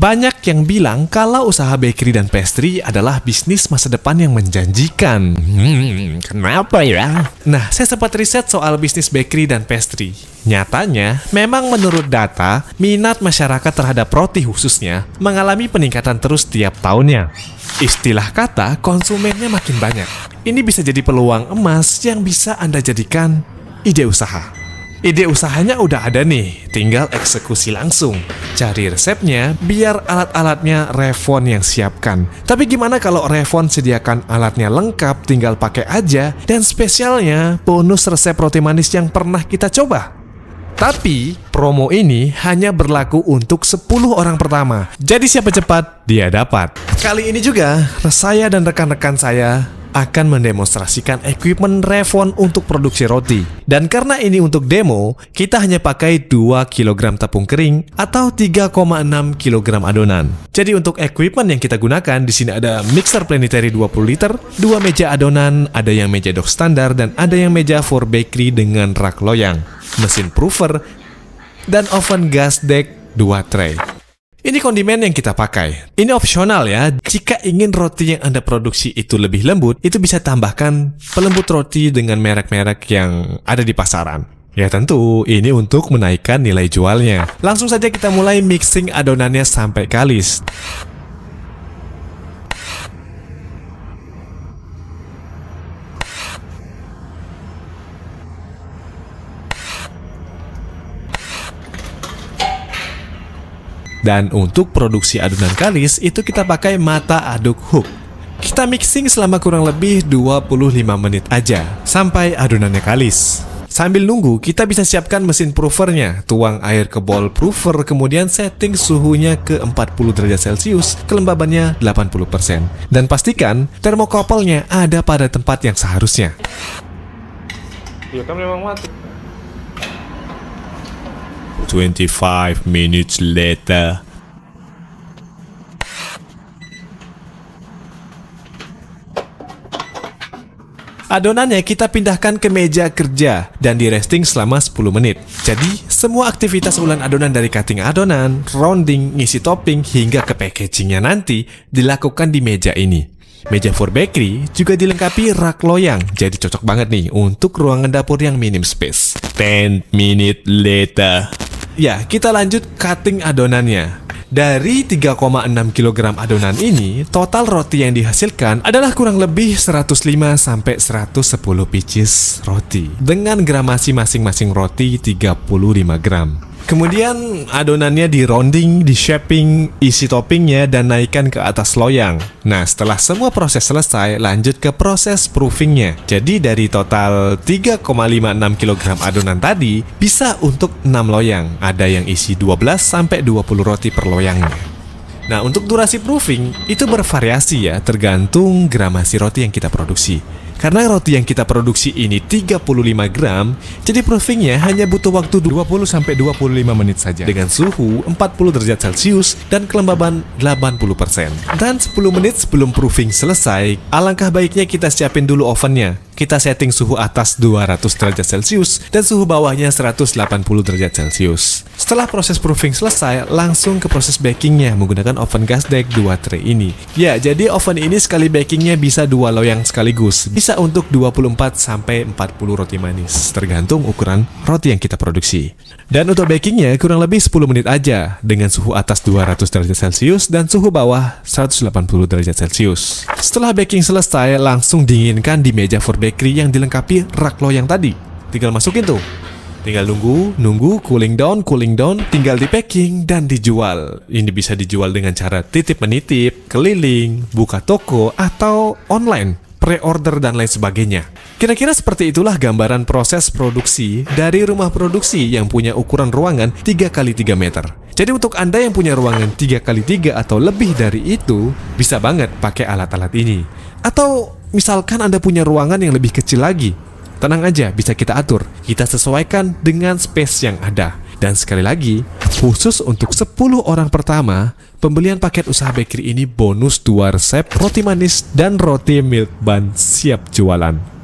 Banyak yang bilang kalau usaha bakery dan pastry adalah bisnis masa depan yang menjanjikan. Hmm, kenapa ya? Nah, saya sempat riset soal bisnis bakery dan pastry. Nyatanya, memang menurut data, minat masyarakat terhadap roti khususnya mengalami peningkatan terus tiap tahunnya. Istilah kata, konsumennya makin banyak. Ini bisa jadi peluang emas yang bisa Anda jadikan ide usaha. Ide usahanya udah ada nih, tinggal eksekusi langsung. Cari resepnya, biar alat-alatnya Revon yang siapkan. Tapi gimana kalau Revon sediakan alatnya lengkap, tinggal pakai aja, dan spesialnya bonus resep roti manis yang pernah kita coba? Tapi promo ini hanya berlaku untuk 10 orang pertama. Jadi siapa cepat, dia dapat. Kali ini juga, saya dan rekan-rekan saya akan mendemonstrasikan equipment Revon untuk produksi roti. Dan karena ini untuk demo, kita hanya pakai 2 kg tepung kering atau 3,6 kg adonan. Jadi untuk equipment yang kita gunakan, di sini ada mixer planetary 20 liter, dua meja adonan, ada yang meja dok standar, dan ada yang meja for bakery dengan rak loyang, mesin proofer dan oven gas deck 2 tray. Ini kondimen yang kita pakai. Ini opsional ya. Jika ingin roti yang Anda produksi itu lebih lembut, itu bisa tambahkan pelembut roti dengan merek-merek yang ada di pasaran. Ya tentu, ini untuk menaikkan nilai jualnya. Langsung saja kita mulai mixing adonannya sampai kalis. Dan untuk produksi adonan kalis itu kita pakai mata aduk hook. Kita mixing selama kurang lebih 25 menit aja sampai adonannya kalis. Sambil nunggu, kita bisa siapkan mesin provernya. Tuang air ke bowl prover, kemudian setting suhunya ke 40 derajat Celcius, kelembabannya 80%. Dan pastikan termokopelnya ada pada tempat yang seharusnya. Ya kan memang mati. 25 minutes later. Adonannya kita pindahkan ke meja kerja dan di resting selama 10 menit. Jadi, semua aktivitas ulang adonan dari cutting adonan, rounding, ngisi topping, hingga ke packagingnya nanti dilakukan di meja ini. Meja for bakery juga dilengkapi rak loyang, jadi cocok banget nih untuk ruangan dapur yang minim space. 10 minute later. Ya, kita lanjut cutting adonannya. Dari 3,6 kg adonan ini, total roti yang dihasilkan adalah kurang lebih 105 sampai 110 pieces roti dengan gramasi masing-masing roti 35 gram. Kemudian adonannya di rounding, di shaping, isi toppingnya, dan naikkan ke atas loyang. Nah, setelah semua proses selesai, lanjut ke proses proofingnya. Jadi dari total 3,56 kg adonan tadi, bisa untuk 6 loyang. Ada yang isi 12-20 roti per loyangnya. Nah, untuk durasi proofing, itu bervariasi ya, tergantung gramasi roti yang kita produksi. Karena roti yang kita produksi ini 35 gram, jadi proofingnya hanya butuh waktu 20-25 menit saja. Dengan suhu 40 derajat Celcius dan kelembaban 80%. Dan 10 menit sebelum proofing selesai, alangkah baiknya kita siapin dulu ovennya kita setting suhu atas 200 derajat Celcius dan suhu bawahnya 180 derajat Celcius. Setelah proses proofing selesai, langsung ke proses bakingnya menggunakan oven gas deck 2 tray ini. Ya, jadi oven ini sekali bakingnya bisa dua loyang sekaligus, bisa untuk 24 sampai 40 roti manis, tergantung ukuran roti yang kita produksi. Dan untuk bakingnya kurang lebih 10 menit aja, dengan suhu atas 200 derajat Celcius dan suhu bawah 180 derajat Celcius. Setelah baking selesai, langsung dinginkan di meja for baking bakery yang dilengkapi rak loyang tadi. Tinggal masukin tuh. Tinggal nunggu, nunggu, cooling down, cooling down, tinggal di packing dan dijual. Ini bisa dijual dengan cara titip menitip, keliling, buka toko, atau online, pre-order dan lain sebagainya. Kira-kira seperti itulah gambaran proses produksi dari rumah produksi yang punya ukuran ruangan 3x3 meter. Jadi untuk Anda yang punya ruangan 3x3 atau lebih dari itu, bisa banget pakai alat-alat ini. Atau misalkan Anda punya ruangan yang lebih kecil lagi, tenang aja bisa kita atur. Kita sesuaikan dengan space yang ada. Dan sekali lagi, khusus untuk 10 orang pertama, pembelian paket usaha bakery ini bonus 2 resep roti manis dan roti milk bun siap jualan.